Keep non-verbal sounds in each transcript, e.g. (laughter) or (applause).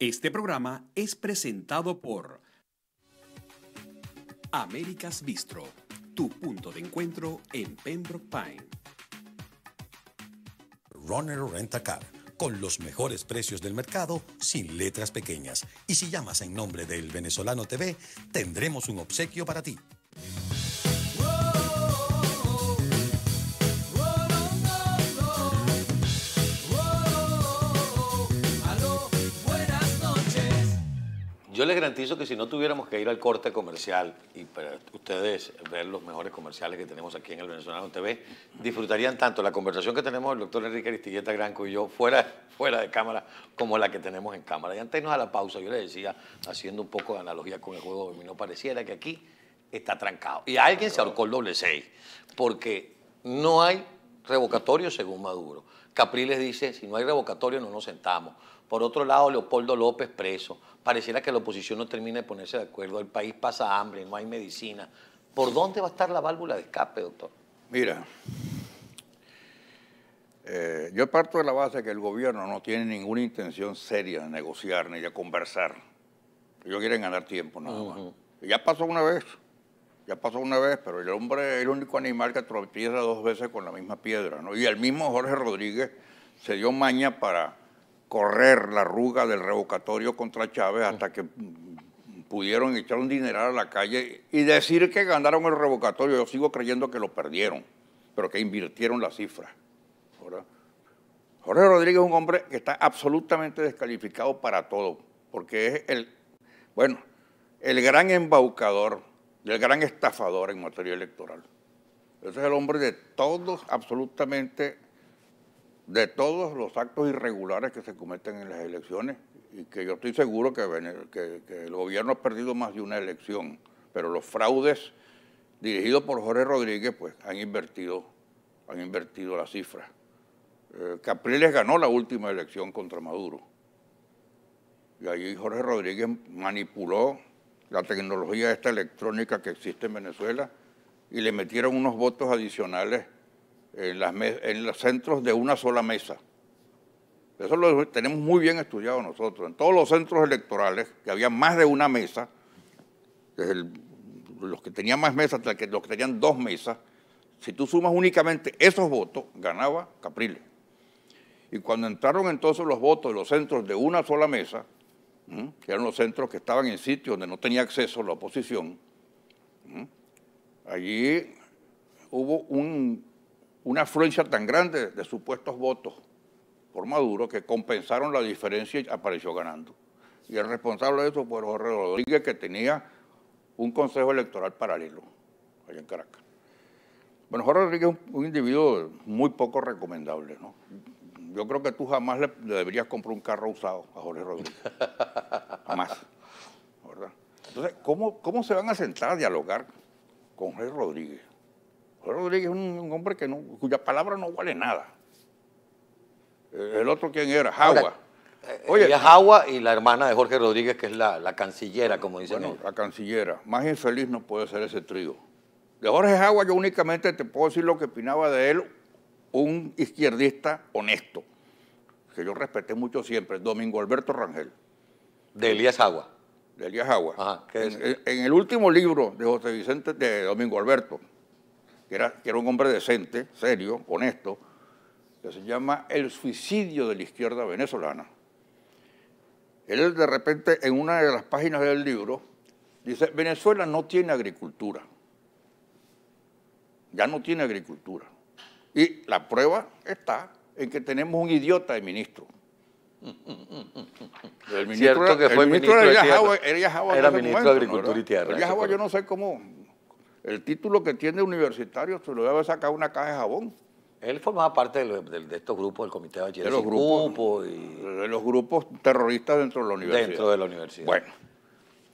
Este programa es presentado por Américas Bistro, tu punto de encuentro en Pembroke Pine. Runner Renta con los mejores precios del mercado, sin letras pequeñas. Y si llamas en nombre del Venezolano TV, tendremos un obsequio para ti. Yo les garantizo que si no tuviéramos que ir al corte comercial y para ustedes ver los mejores comerciales que tenemos aquí en el Venezolano TV, disfrutarían tanto la conversación que tenemos el doctor Enrique Aristilleta Granco y yo fuera, fuera de cámara como la que tenemos en cámara. Y antes de irnos a la pausa, yo les decía, haciendo un poco de analogía con el juego de no pareciera que aquí está trancado. Y alguien se ahorcó el doble seis, porque no hay revocatorio según Maduro. Capriles dice, si no hay revocatorio no nos sentamos. Por otro lado, Leopoldo López preso. Pareciera que la oposición no termina de ponerse de acuerdo. El país pasa hambre, no hay medicina. ¿Por dónde va a estar la válvula de escape, doctor? Mira, eh, yo parto de la base que el gobierno no tiene ninguna intención seria de negociar ni de conversar. Ellos quieren ganar tiempo nada más. Ya pasó una vez ya pasó una vez, pero el hombre es el único animal que tropieza dos veces con la misma piedra, ¿no? Y el mismo Jorge Rodríguez se dio maña para correr la arruga del revocatorio contra Chávez hasta que mm, pudieron echar un dineral a la calle y decir que ganaron el revocatorio. Yo sigo creyendo que lo perdieron, pero que invirtieron la cifra. Jorge Rodríguez es un hombre que está absolutamente descalificado para todo, porque es el, bueno, el gran embaucador, el gran estafador en materia electoral. Ese es el hombre de todos, absolutamente, de todos los actos irregulares que se cometen en las elecciones y que yo estoy seguro que, el gobierno ha perdido más de una elección, pero los fraudes dirigidos por Jorge Rodríguez pues han invertido, han invertido la cifra. Eh, Capriles ganó la última elección contra Maduro y allí Jorge Rodríguez manipuló la tecnología esta electrónica que existe en Venezuela y le metieron unos votos adicionales en, las en los centros de una sola mesa. Eso lo tenemos muy bien estudiado nosotros. En todos los centros electorales, que había más de una mesa, desde los que tenían más mesas hasta los que tenían dos mesas, si tú sumas únicamente esos votos, ganaba Capriles. Y cuando entraron entonces los votos de los centros de una sola mesa, que eran los centros que estaban en sitios donde no tenía acceso la oposición, allí hubo una afluencia tan grande de supuestos votos por Maduro que compensaron la diferencia y apareció ganando. Y el responsable de eso fue Jorge Rodríguez, que tenía un consejo electoral paralelo allá en Caracas. Bueno, Jorge Rodríguez es un, individuo muy poco recomendable, ¿no? Yo creo que tú jamás le, deberías comprar un carro usado a Jorge Rodríguez. (laughs) jamás. ¿Verdad? Entonces, ¿cómo, ¿cómo se van a sentar a dialogar con Jorge Rodríguez? Jorge Rodríguez es un, hombre que cuya palabra no vale nada. El, otro, ¿quién era? Jagua. Eh, Oye, ella y la hermana de Jorge Rodríguez, que es la, cancillera, como dicen bueno, La cancillera. Más infeliz no puede ser ese trío. De Jorge Agua yo únicamente te puedo decir lo que opinaba de él un izquierdista honesto, que yo respeté mucho siempre, Domingo Alberto Rangel. De Elías Agua. De Elías Agua. en, el último libro de José Vicente, de Domingo Alberto, que era, que era un hombre decente, serio, honesto, que se llama El suicidio de la izquierda venezolana. Él de repente en una de las páginas del libro dice, Venezuela no tiene agricultura ya no tiene agricultura. Y la prueba está en que tenemos un idiota de ministro. (laughs) El ministro que fue ministro, era, ministro de Agricultura y Tierra. El Agua yo no sé cómo. El título que tiene universitario se lo debe sacar una caja de jabón. Él formaba parte de, estos grupos, del Comité de Bachilleres. De los grupos, terroristas dentro de la universidad. Dentro de la universidad. Bueno,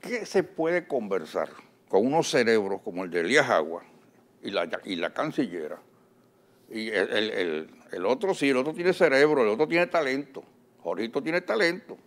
¿qué se puede conversar con unos cerebros como el de Elías Agua, y la, cancillera. Y el, otro sí, el otro tiene cerebro, el otro tiene talento. Jorito tiene talento.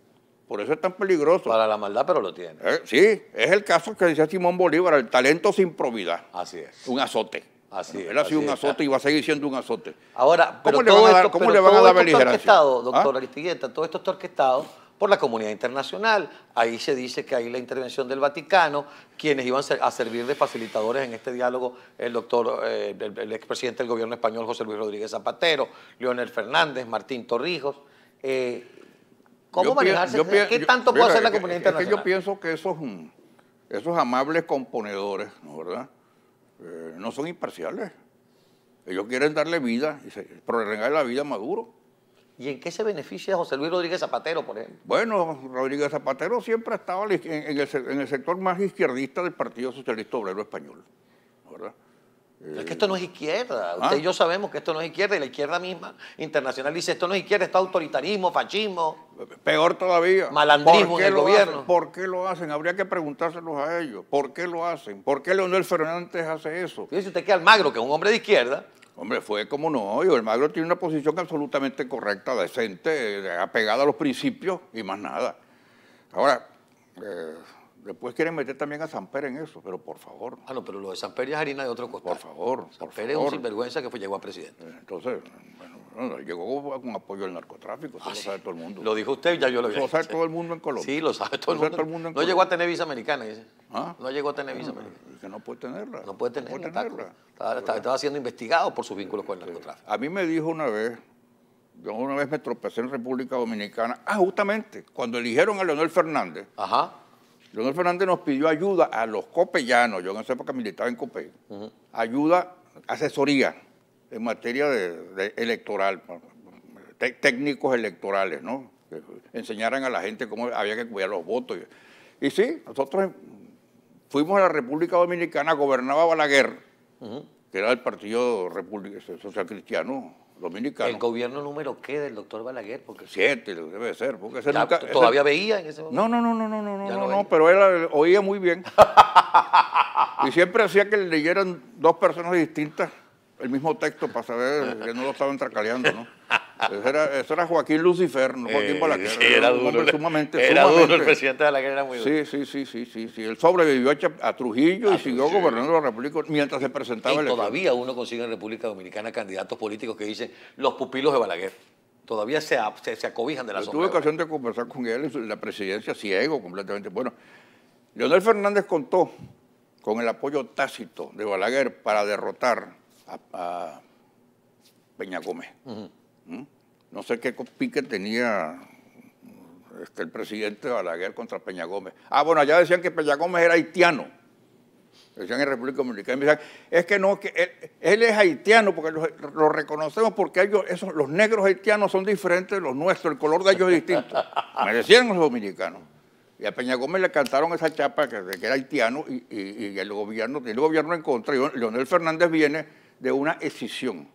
Por eso es tan peligroso. Para la maldad, pero lo tiene. Eh, sí, es el caso que decía Simón Bolívar, el talento sin probidad. Así es. Un azote. Así es, Él ha sido un azote y va a seguir siendo un azote. Ahora, ¿cómo le van a dar, ¿cómo le van a dar beligerancia? Todo está orquestado, doctor ¿Ah? Aristigueta, todo esto está orquestado por la comunidad internacional. Ahí se dice que hay la intervención del Vaticano, quienes iban a servir de facilitadores en este diálogo, el doctor, eh, el, expresidente del gobierno español José Luis Rodríguez Zapatero, Leonel Fernández, Martín Torrijos. Eh, ¿Cómo yo manejarse? ¿Qué tanto puede hacer la comunidad es Que yo pienso que esos, mm, esos amables componedores, ¿no, ¿verdad? Eh, no son imparciales. Ellos quieren darle vida, y se, prolongar la vida a Maduro. ¿Y en qué se beneficia José Luis Rodríguez Zapatero, por ejemplo? Bueno, Rodríguez Zapatero siempre ha estado en, el, sector más izquierdista del Partido Socialista Obrero Español. ¿verdad? Es que esto no es izquierda. Eh, usted ah. yo sabemos que esto no es izquierda y la izquierda misma internacional dice esto no es izquierda, esto es autoritarismo, fascismo. Peor todavía. Malandrismo en el gobierno. ¿Por qué lo hacen? Habría que preguntárselos a ellos. ¿Por qué lo hacen? ¿Por qué Leonel Fernández hace eso? Fíjese usted que Almagro, que es un hombre de izquierda, Hombre, fue como no, y Magro tiene una posición absolutamente correcta, decente, eh, apegada a los principios y más nada. Ahora, eh, después quieren meter también a Samper en eso, pero por favor. Ah, no, pero lo de Samper es harina de otro costal. Por favor. Samper es un sinvergüenza que fue, llegó a presidente. Eh, entonces, bueno, llegó con apoyo del narcotráfico, ah, lo sabe todo el mundo. Lo dijo usted, y ya yo lo vi. Lo sabe todo el mundo en Colombia. Sí, lo sabe todo, el, mundo. no llegó a tener visa americana, dice. ¿Ah? No llegó a Televisa. No, ah, pues. que no puede tenerla. No puede tenerla. Estaba, siendo investigado por sus vínculos con el narcotráfico. A mí me dijo una vez, yo una vez me tropecé en República Dominicana, ah, justamente, cuando eligieron a Leonel Fernández. Ajá. Leonel Fernández nos pidió ayuda a los copellanos, yo en esa época militaba en Copey, ayuda, asesoría en materia de, electoral, técnicos electorales, ¿no? Que enseñaran a la gente cómo había que cuidar los votos. y sí, nosotros fuimos a la República Dominicana, gobernaba Balaguer, que era el Partido Socialcristiano eh, Social Cristiano Dominicano. ¿El gobierno número qué del doctor Balaguer? Porque Siete, debe ser. Porque nunca, ¿Todavía veía en ese momento? No, no, no, no, no, no, no, no, pero él oía muy bien. (laughs) y siempre hacía que le leyeran dos personas distintas el mismo texto para saber que no lo estaban tracaleando, ¿no? Eso era, Joaquín Lucifer, no Joaquín eh, Balaguer. era, duro. era el presidente de la muy duro. Sí, sí, sí, sí, sí, sí. Él sobrevivió a, Trujillo y ah, siguió gobernando la República mientras se presentaba y el todavía uno consigue en República Dominicana candidatos políticos que dicen los pupilos de Balaguer. Todavía se, se, acobijan de la Yo Tuve ocasión de conversar con él en la presidencia ciego completamente. Bueno, Leonel Fernández contó con el apoyo tácito de Balaguer para derrotar a, Peña Gómez. Mm. No sé qué pique tenía este, el presidente Balaguer contra Peña Gómez. Ah, bueno, allá decían que Peña Gómez era haitiano. Decían en República Dominicana. me decían, es que no, que él, es haitiano porque lo, reconocemos porque ellos, los negros haitianos son diferentes los nuestros, el color de ellos es distinto. (laughs) me decían los dominicanos. Y a Peña Gómez le cantaron esa chapa que, que era haitiano y, el gobierno, el gobierno en contra. Y Leonel Fernández viene de una escisión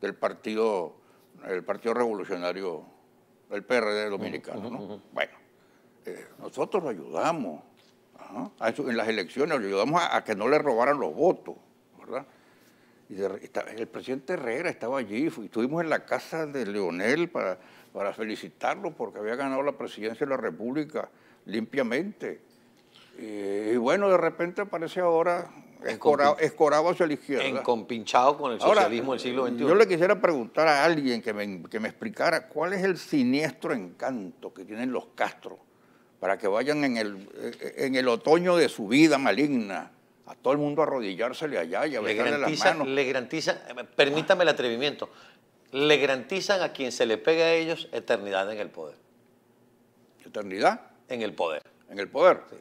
del partido el Partido Revolucionario, el PRD Dominicano. ¿no? Bueno, eh, nosotros lo ayudamos. ¿no? En las elecciones lo ayudamos a, que no le robaran los votos, ¿verdad? el presidente Herrera estaba allí, estuvimos en la casa de Leonel para, para felicitarlo porque había ganado la presidencia de la República limpiamente. y bueno, de repente aparece ahora escorado, hacia la izquierda. Encompinchado con el socialismo del siglo XXI. Yo le quisiera preguntar a alguien que me, explicara cuál es el siniestro encanto que tienen los Castro para que vayan en el, eh, otoño de su vida maligna a todo el mundo a arrodillársele allá y a besarle las manos. Le garantizan, permítame el atrevimiento, le garantizan a quien se le pegue a ellos eternidad en el poder. ¿Eternidad? En el poder. En el poder. Sí.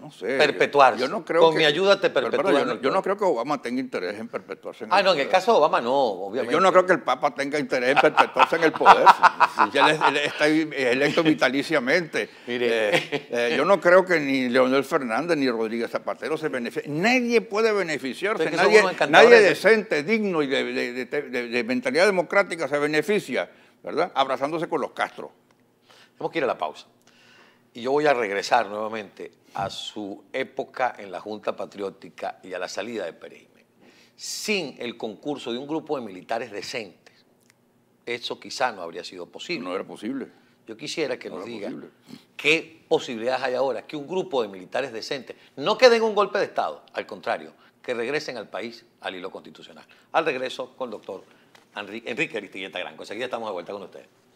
No sé. Perpetuarse. Con mi ayuda te perpetúas. Yo, no, creo que Obama tenga interés en perpetuarse en ah, el no, poder. en el caso de Obama no, obviamente. Yo no creo que el Papa tenga interés en perpetuarse en el poder. (laughs) ya está electo vitaliciamente. Mire. Eh, eh, yo no creo que ni Leonel Fernández ni Rodríguez Zapatero se beneficien. Nadie puede beneficiarse. nadie, decente, digno y de, mentalidad democrática se beneficia, ¿verdad? Abrazándose con los Castro. Vamos que ir a la pausa. Y yo voy a regresar nuevamente a su época en la Junta Patriótica y a la salida de Pereime. Sin el concurso de un grupo de militares decentes, eso quizá no habría sido posible. No era posible. Yo quisiera que nos diga qué posibilidades hay ahora que un grupo de militares decentes no que den un golpe de Estado, al contrario, que regresen al país al hilo constitucional. Al regreso con el doctor Enrique Aristilleta Granco. Enseguida estamos de vuelta con ustedes.